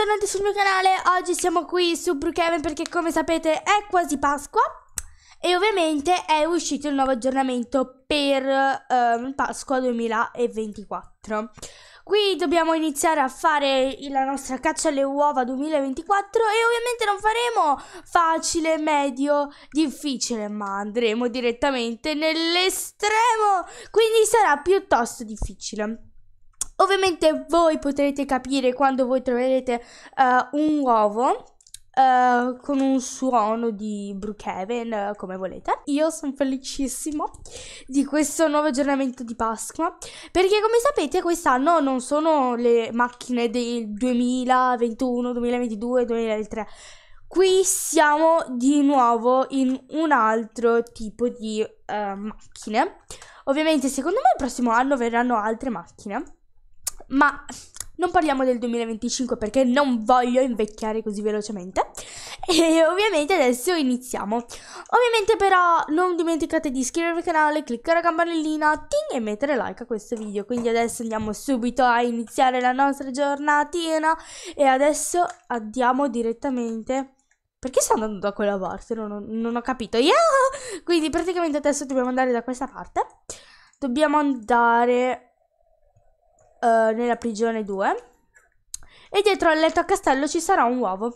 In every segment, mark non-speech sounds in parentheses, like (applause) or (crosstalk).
bentornati sul mio canale, oggi siamo qui su Brookhaven perché come sapete è quasi Pasqua e ovviamente è uscito il nuovo aggiornamento per um, Pasqua 2024 qui dobbiamo iniziare a fare la nostra caccia alle uova 2024 e ovviamente non faremo facile, medio, difficile, ma andremo direttamente nell'estremo, quindi sarà piuttosto difficile. Ovviamente voi potrete capire quando voi troverete uh, un uovo Uh, con un suono di Brookhaven, uh, come volete. Io sono felicissimo di questo nuovo aggiornamento di Pasqua, perché come sapete quest'anno non sono le macchine del 2021, 2022, 2023. Qui siamo di nuovo in un altro tipo di uh, macchine. Ovviamente secondo me il prossimo anno verranno altre macchine ma non parliamo del 2025 perché non voglio invecchiare così velocemente. E ovviamente adesso iniziamo. Ovviamente però non dimenticate di iscrivervi al canale, cliccare la campanellina ting, e mettere like a questo video. Quindi adesso andiamo subito a iniziare la nostra giornatina e adesso andiamo direttamente... Perché sto andando da quella parte? Non ho, non ho capito. Yeah! Quindi praticamente adesso dobbiamo andare da questa parte. Dobbiamo andare uh, nella prigione 2 e dietro al letto a castello ci sarà un uovo.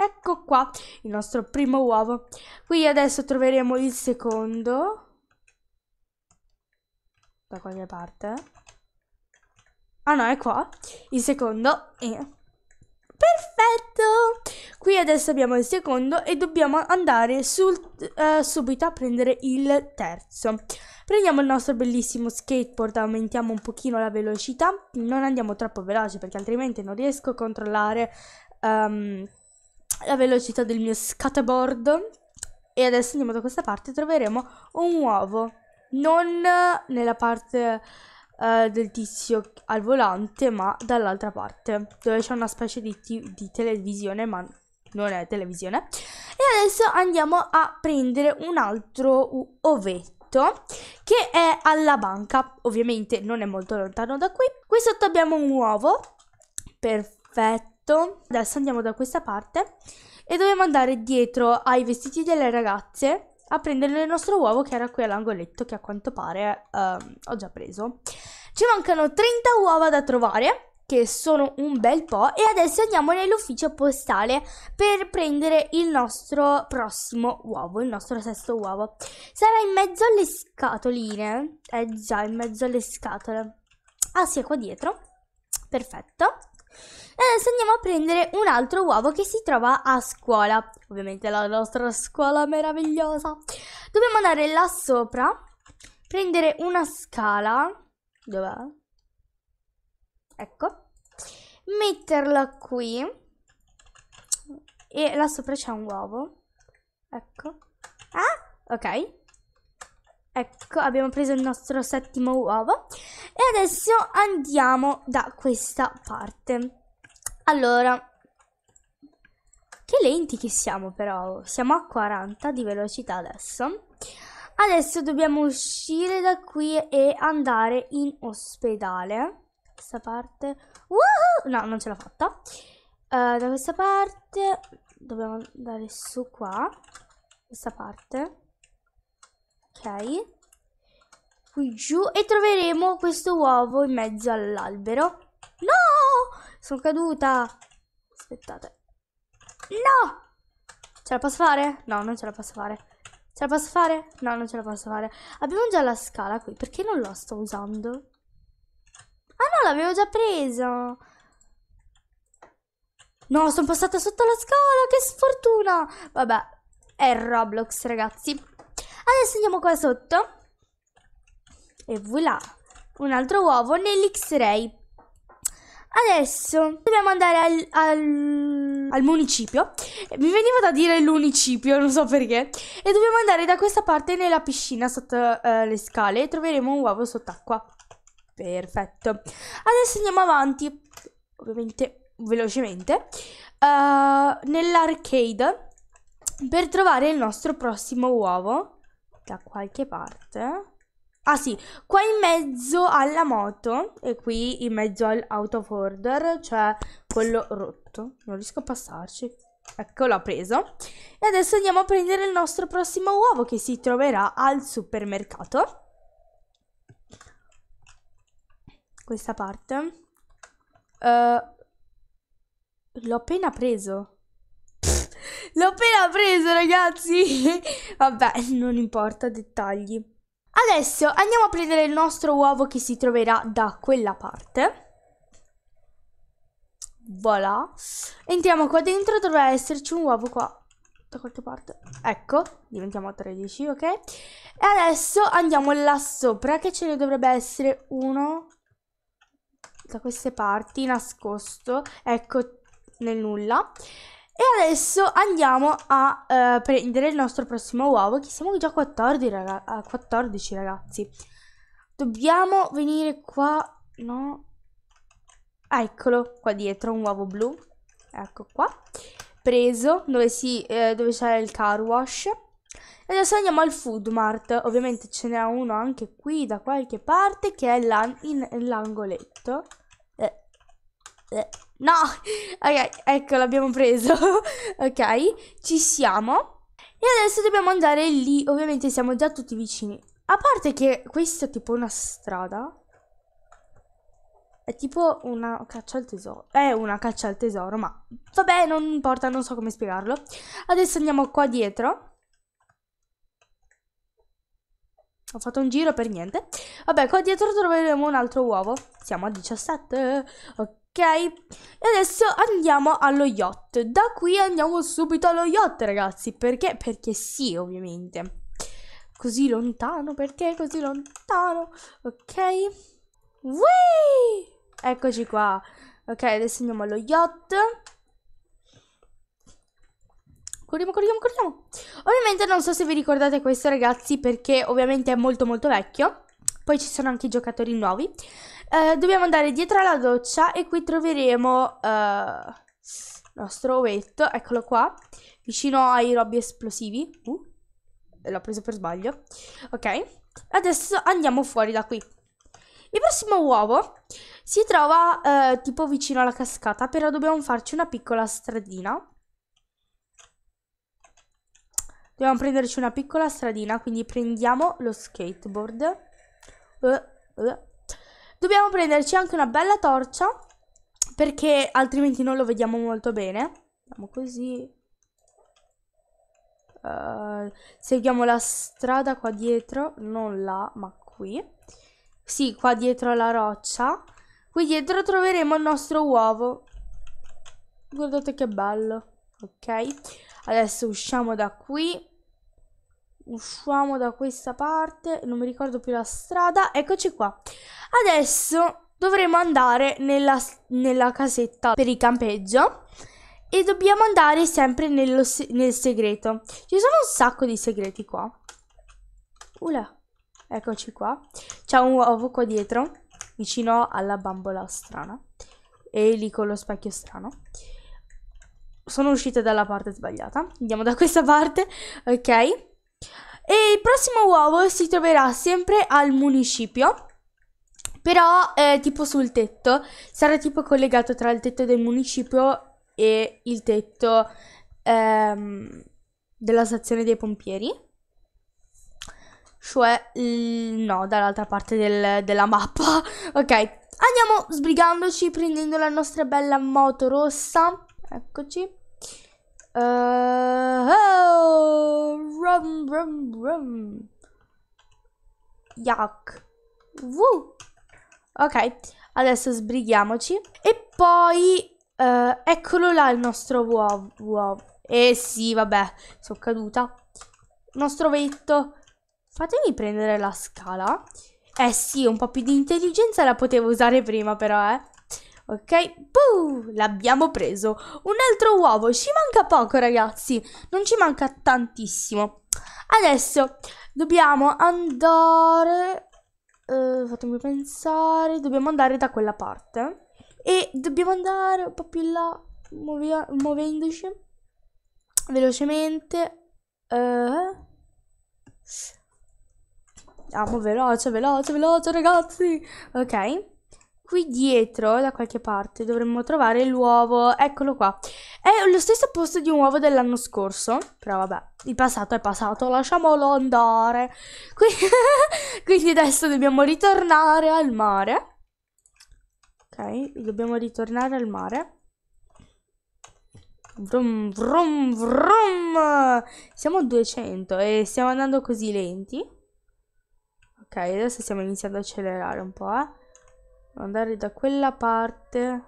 Ecco qua il nostro primo uovo. Qui adesso troveremo il secondo. Da qualche parte. Ah no, è qua. Il secondo e Perfetto! Qui adesso abbiamo il secondo e dobbiamo andare sul, eh, subito a prendere il terzo. Prendiamo il nostro bellissimo skateboard, aumentiamo un pochino la velocità, non andiamo troppo veloci perché altrimenti non riesco a controllare um, la velocità del mio skateboard. E adesso andiamo da questa parte, troveremo un uovo, non nella parte eh, del tizio al volante, ma dall'altra parte, dove c'è una specie di, t- di televisione, ma non è televisione. E adesso andiamo a prendere un altro ovetto che è alla banca. Ovviamente non è molto lontano da qui. Qui sotto abbiamo un uovo. Perfetto. Adesso andiamo da questa parte e dobbiamo andare dietro ai vestiti delle ragazze a prendere il nostro uovo che era qui all'angoletto che a quanto pare ehm, ho già preso. Ci mancano 30 uova da trovare, che sono un bel po', e adesso andiamo nell'ufficio postale per prendere il nostro prossimo uovo, il nostro sesto uovo. Sarà in mezzo alle scatoline, è eh già in mezzo alle scatole. Ah sì, è qua dietro, perfetto. Eh, e adesso andiamo a prendere un altro uovo che si trova a scuola, ovviamente la nostra scuola meravigliosa. Dobbiamo andare là sopra, prendere una scala, dov'è? Ecco, metterla qui e là sopra c'è un uovo, ecco. Ah, ok. Ecco, abbiamo preso il nostro settimo uovo e adesso andiamo da questa parte. Allora, che lenti che siamo però, siamo a 40 di velocità adesso. Adesso dobbiamo uscire da qui e andare in ospedale. Questa parte... Woohoo! No, non ce l'ho fatta. Uh, da questa parte dobbiamo andare su qua. Questa parte ok qui giù e troveremo questo uovo in mezzo all'albero no sono caduta aspettate no ce la posso fare? no non ce la posso fare ce la posso fare? no non ce la posso fare abbiamo già la scala qui perché non la sto usando? ah no l'avevo già presa No, sono passata sotto la scala, che sfortuna! Vabbè, è Roblox, ragazzi. Adesso andiamo qua sotto. E voilà, un altro uovo nell'X-Ray. Adesso dobbiamo andare al, al, al, municipio. Mi veniva da dire l'unicipio, non so perché. E dobbiamo andare da questa parte nella piscina sotto uh, le scale e troveremo un uovo sott'acqua. Perfetto. Adesso andiamo avanti, ovviamente velocemente, uh, nell'arcade per trovare il nostro prossimo uovo da qualche parte. Ah sì, qua in mezzo alla moto e qui in mezzo all'out of cioè quello rotto. Non riesco a passarci. Ecco, l'ho preso. E adesso andiamo a prendere il nostro prossimo uovo che si troverà al supermercato. Questa parte. Uh, l'ho appena preso. L'ho appena preso, ragazzi. (laughs) Vabbè, non importa, dettagli. Adesso andiamo a prendere il nostro uovo che si troverà da quella parte. Voilà. Entriamo qua dentro, dovrà esserci un uovo qua da qualche parte. Ecco, diventiamo 13, ok? E adesso andiamo là sopra che ce ne dovrebbe essere uno da queste parti nascosto, ecco, nel nulla. E adesso andiamo a eh, prendere il nostro prossimo uovo, che siamo già 14, raga 14 ragazzi. Dobbiamo venire qua, no? Ah, eccolo, qua dietro, un uovo blu. Ecco qua. Preso, dove, si, eh, dove c'è il car wash. E adesso andiamo al food mart, ovviamente ce n'è uno anche qui da qualche parte che è là l'angoletto. Eh, eh, No, ok, ecco l'abbiamo preso. (laughs) ok, ci siamo. E adesso dobbiamo andare lì. Ovviamente siamo già tutti vicini. A parte che questa è tipo una strada. È tipo una caccia al tesoro. È una caccia al tesoro, ma vabbè, non importa, non so come spiegarlo. Adesso andiamo qua dietro. Ho fatto un giro per niente. Vabbè, qua dietro troveremo un altro uovo. Siamo a 17. Ok ok? E adesso andiamo allo yacht. Da qui andiamo subito allo yacht, ragazzi. Perché? Perché sì, ovviamente. Così lontano, perché così lontano? Ok? Whee! Eccoci qua. Ok, adesso andiamo allo yacht. Corriamo, corriamo, corriamo. Ovviamente non so se vi ricordate questo, ragazzi, perché ovviamente è molto molto vecchio. Poi ci sono anche i giocatori nuovi. Eh, dobbiamo andare dietro alla doccia e qui troveremo eh, il nostro ovetto, eccolo qua, vicino ai robbi esplosivi. Uh, eh, l'ho preso per sbaglio. Ok, adesso andiamo fuori da qui. Il prossimo uovo si trova eh, tipo vicino alla cascata, però dobbiamo farci una piccola stradina. Dobbiamo prenderci una piccola stradina, quindi prendiamo lo skateboard. Uh, uh. Dobbiamo prenderci anche una bella torcia perché altrimenti non lo vediamo molto bene. Andiamo così. Uh, seguiamo la strada qua dietro, non là, ma qui. Sì, qua dietro alla roccia. Qui dietro troveremo il nostro uovo. Guardate che bello. Ok, adesso usciamo da qui usciamo da questa parte, non mi ricordo più la strada, eccoci qua. Adesso dovremo andare nella, nella casetta per il campeggio e dobbiamo andare sempre nello, nel segreto. Ci sono un sacco di segreti qua. Ula, eccoci qua. C'è un uovo qua dietro, vicino alla bambola strana. E lì con lo specchio strano. Sono uscita dalla parte sbagliata. Andiamo da questa parte, ok? E il prossimo uovo si troverà sempre al municipio, però eh, tipo sul tetto, sarà tipo collegato tra il tetto del municipio e il tetto ehm, della stazione dei pompieri, cioè no, dall'altra parte del- della mappa. (laughs) ok, andiamo sbrigandoci prendendo la nostra bella moto rossa, eccoci. Uh, oh, rum, rum, rum. Yuck. Woo. Ok, adesso sbrighiamoci. E poi, uh, eccolo là il nostro uovo. uovo. Eh sì, vabbè, sono caduta. Nostro vetto. Fatemi prendere la scala. Eh sì, un po' più di intelligenza la potevo usare prima però, eh. Ok? Puh, l'abbiamo preso. Un altro uovo. Ci manca poco, ragazzi. Non ci manca tantissimo. Adesso dobbiamo andare... Eh, fatemi pensare. Dobbiamo andare da quella parte. E dobbiamo andare un po' più in là, muovia, muovendoci velocemente. Eh. Andiamo veloce, veloce, veloce, ragazzi. Ok qui dietro, da qualche parte, dovremmo trovare l'uovo. Eccolo qua. È lo stesso posto di un uovo dell'anno scorso, però vabbè, il passato è passato, lasciamolo andare. Qui (laughs) quindi adesso dobbiamo ritornare al mare. Ok, dobbiamo ritornare al mare. Vrum, vrum, vrum. Siamo a 200 e stiamo andando così lenti. Ok, adesso stiamo iniziando ad accelerare un po', eh andare da quella parte.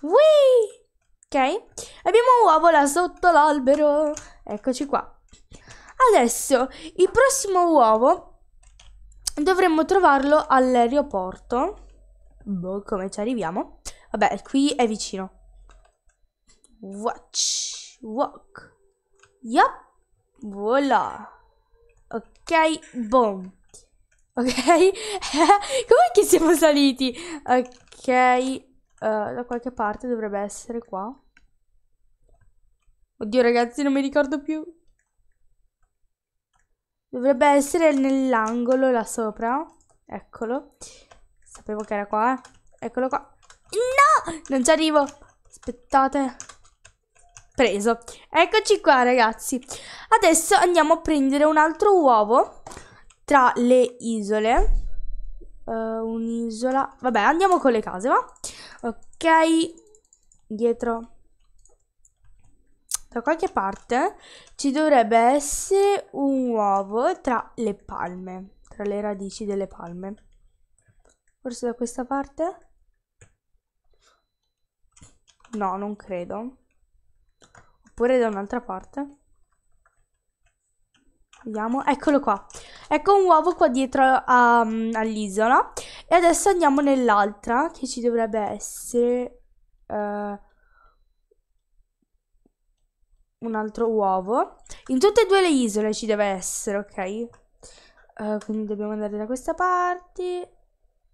Whee! Ok, abbiamo un uovo là sotto l'albero. Eccoci qua. Adesso, il prossimo uovo dovremmo trovarlo all'aeroporto. Boh, come ci arriviamo? Vabbè, qui è vicino. Watch, walk. Yup, voilà. Ok, boom. Ok? (laughs) Com'è che siamo saliti? Ok, uh, da qualche parte dovrebbe essere qua. Oddio ragazzi, non mi ricordo più. Dovrebbe essere nell'angolo là sopra. Eccolo. Sapevo che era qua. Eh. Eccolo qua. No! Non ci arrivo. Aspettate. Preso. Eccoci qua ragazzi. Adesso andiamo a prendere un altro uovo tra le isole. Uh, un'isola. Vabbè, andiamo con le case, va? Ok, dietro. Da qualche parte ci dovrebbe essere un uovo tra le palme, tra le radici delle palme. Forse da questa parte? No, non credo. Oppure da un'altra parte. Vediamo, eccolo qua. Ecco un uovo qua dietro um, all'isola. E adesso andiamo nell'altra che ci dovrebbe essere uh, un altro uovo. In tutte e due le isole ci deve essere, ok? Uh, quindi dobbiamo andare da questa parte.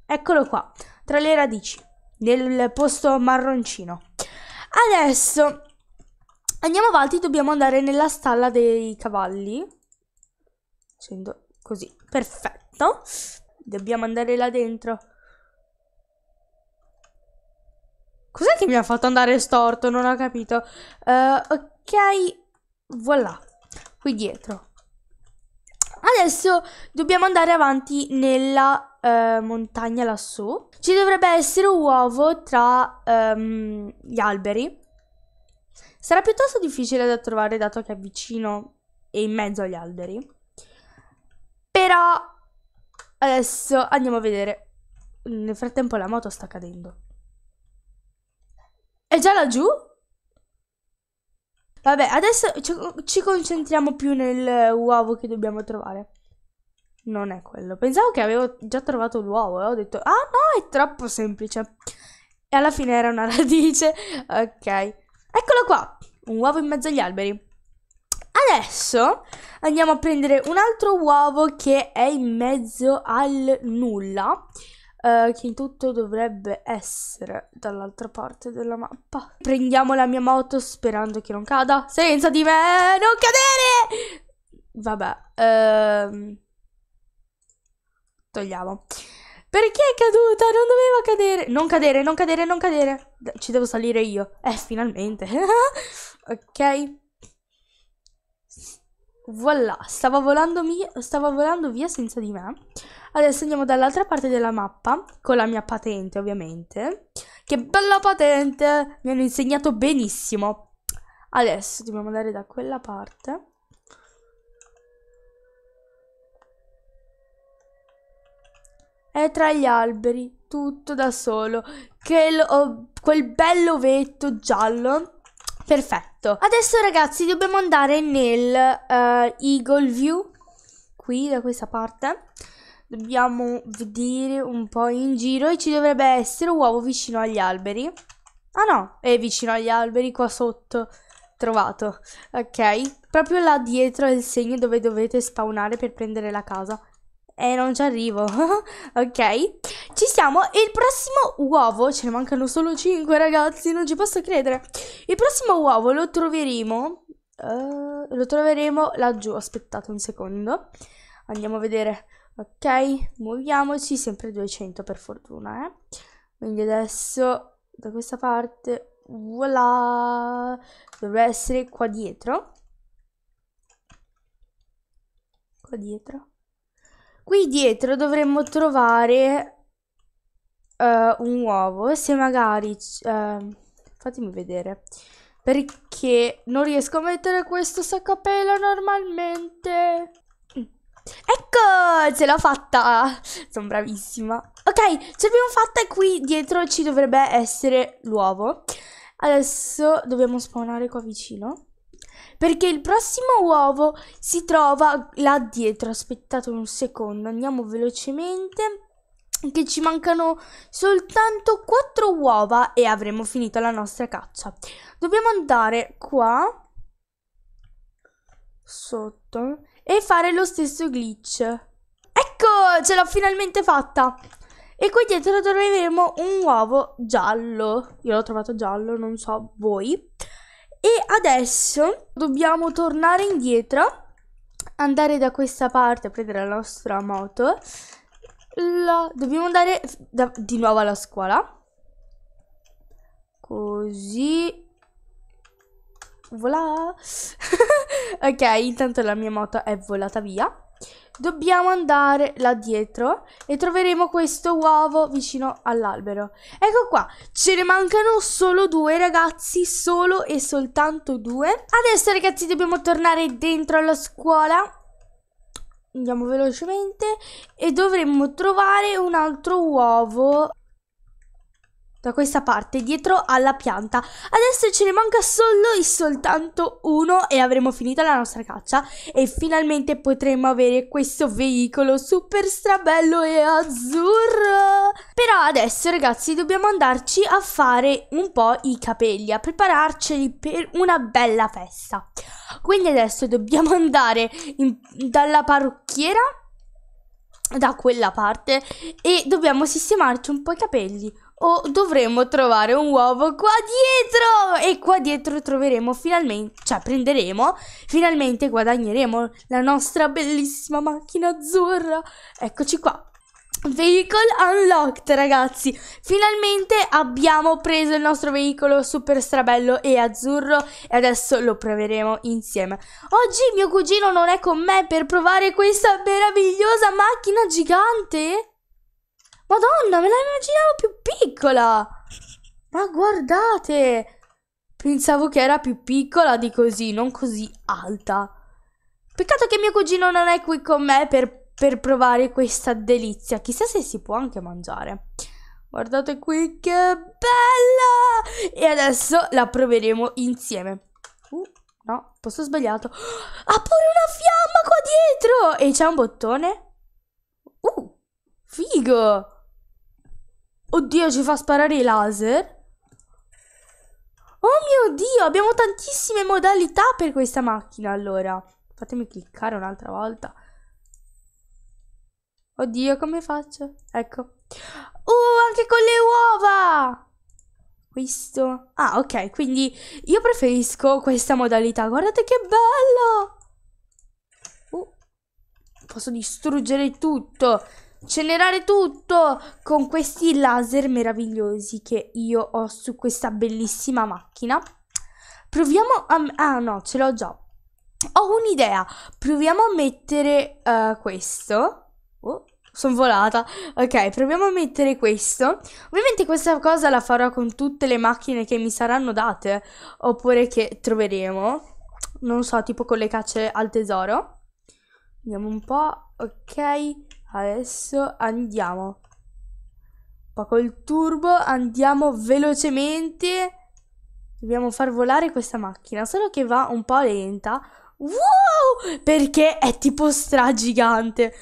Eccolo qua, tra le radici, nel posto marroncino. Adesso andiamo avanti, dobbiamo andare nella stalla dei cavalli. 100 Così, perfetto. Dobbiamo andare là dentro. Cos'è che mi ha fatto andare storto? Non ho capito. Uh, ok, voilà. Qui dietro. Adesso dobbiamo andare avanti nella uh, montagna lassù. Ci dovrebbe essere un uovo tra um, gli alberi. Sarà piuttosto difficile da trovare dato che è vicino e in mezzo agli alberi. Però adesso andiamo a vedere. Nel frattempo la moto sta cadendo. È già laggiù? Vabbè, adesso ci concentriamo più nel uovo che dobbiamo trovare. Non è quello. Pensavo che avevo già trovato l'uovo e eh. ho detto, ah no, è troppo semplice. E alla fine era una (laughs) radice. Ok. Eccolo qua, un uovo in mezzo agli alberi. Adesso andiamo a prendere un altro uovo che è in mezzo al nulla. Uh, che in tutto dovrebbe essere dall'altra parte della mappa. Prendiamo la mia moto sperando che non cada. Senza di me, non cadere! Vabbè, uh, togliamo. Perché è caduta? Non doveva cadere. Non cadere, non cadere, non cadere. Ci devo salire io. Eh, finalmente. (laughs) ok. Voilà, stava volando, stava volando via senza di me. Adesso andiamo dall'altra parte della mappa, con la mia patente ovviamente. Che bella patente! Mi hanno insegnato benissimo. Adesso dobbiamo andare da quella parte. E tra gli alberi, tutto da solo. Che oh, quel bello vetto giallo Perfetto. Adesso ragazzi dobbiamo andare nel uh, Eagle View, qui da questa parte. Dobbiamo vedere un po' in giro e ci dovrebbe essere un uovo vicino agli alberi. Ah no, è vicino agli alberi qua sotto. Trovato. Ok, proprio là dietro è il segno dove dovete spawnare per prendere la casa. E eh, non ci arrivo. (laughs) ok. Ci siamo. il prossimo uovo. Ce ne mancano solo 5, ragazzi. Non ci posso credere. Il prossimo uovo lo troveremo. Uh, lo troveremo laggiù. Aspettate un secondo. Andiamo a vedere. Ok. Muoviamoci. Sempre 200 per fortuna. Eh? Quindi adesso da questa parte. Voilà. Dovrebbe essere qua dietro. Qua dietro. Qui dietro dovremmo trovare uh, un uovo, se magari... Uh, fatemi vedere. Perché non riesco a mettere questo saccapelo normalmente. Ecco, ce l'ho fatta. Sono bravissima. Ok, ce l'abbiamo fatta e qui dietro ci dovrebbe essere l'uovo. Adesso dobbiamo spawnare qua vicino perché il prossimo uovo si trova là dietro. Aspettate un secondo, andiamo velocemente che ci mancano soltanto 4 uova e avremo finito la nostra caccia. Dobbiamo andare qua sotto e fare lo stesso glitch. Ecco, ce l'ho finalmente fatta. E qui dietro troveremo un uovo giallo. Io l'ho trovato giallo, non so voi adesso dobbiamo tornare indietro, andare da questa parte a prendere la nostra moto. La... Dobbiamo andare da... di nuovo alla scuola. Così. Voilà. (laughs) ok, intanto la mia moto è volata via dobbiamo andare là dietro e troveremo questo uovo vicino all'albero. Ecco qua, ce ne mancano solo due ragazzi, solo e soltanto due. Adesso ragazzi dobbiamo tornare dentro alla scuola. Andiamo velocemente e dovremmo trovare un altro uovo da questa parte, dietro alla pianta. Adesso ce ne manca solo e soltanto uno e avremo finito la nostra caccia e finalmente potremo avere questo veicolo super strabello e azzurro. Però adesso ragazzi dobbiamo andarci a fare un po' i capelli, a prepararceli per una bella festa. Quindi adesso dobbiamo andare in, dalla parrucchiera da quella parte e dobbiamo sistemarci un po' i capelli o dovremmo trovare un uovo qua dietro e qua dietro troveremo finalmente, cioè prenderemo, finalmente guadagneremo la nostra bellissima macchina azzurra. Eccoci qua. Vehicle unlocked ragazzi Finalmente abbiamo preso il nostro veicolo super strabello e azzurro E adesso lo proveremo insieme Oggi mio cugino non è con me per provare questa meravigliosa macchina gigante Madonna, me la immaginavo più piccola. Ma guardate. Pensavo che era più piccola di così, non così alta. Peccato che mio cugino non è qui con me per, per provare questa delizia. Chissà se si può anche mangiare. Guardate qui che bella! E adesso la proveremo insieme. Uh, no, posso sbagliato. (gasps) Ha pure una fiamma qua dietro! E c'è un bottone? Uh, figo! Oddio, ci fa sparare i laser. Oh mio Dio, abbiamo tantissime modalità per questa macchina, allora. Fatemi cliccare un'altra volta. Oddio, come faccio? Ecco. Oh, anche con le uova! Questo. Ah, ok, quindi io preferisco questa modalità. Guardate che bello! Uh, posso distruggere tutto accelerare tutto con questi laser meravigliosi che io ho su questa bellissima macchina. Proviamo a... Ah no, ce l'ho già. Ho un'idea. Proviamo a mettere uh, questo. Oh, sono volata. Ok, proviamo a mettere questo. Ovviamente questa cosa la farò con tutte le macchine che mi saranno date. Oppure che troveremo. Non so, tipo con le cacce al tesoro. Vediamo un po'. Ok. Adesso andiamo. Qua col turbo andiamo velocemente. Dobbiamo far volare questa macchina, solo che va un po' lenta. Wow! Perché è tipo stra gigante.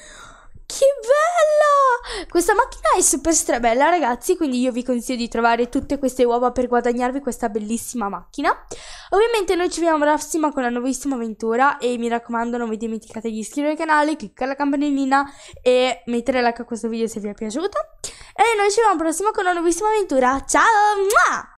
Che bella! Questa macchina è super strabella ragazzi, quindi io vi consiglio di trovare tutte queste uova per guadagnarvi questa bellissima macchina. Ovviamente noi ci vediamo alla prossima con la nuovissima avventura e mi raccomando non vi dimenticate di iscrivervi al canale, cliccare la campanellina e mettere like a questo video se vi è piaciuto. E noi ci vediamo alla prossima con una nuovissima avventura. Ciao!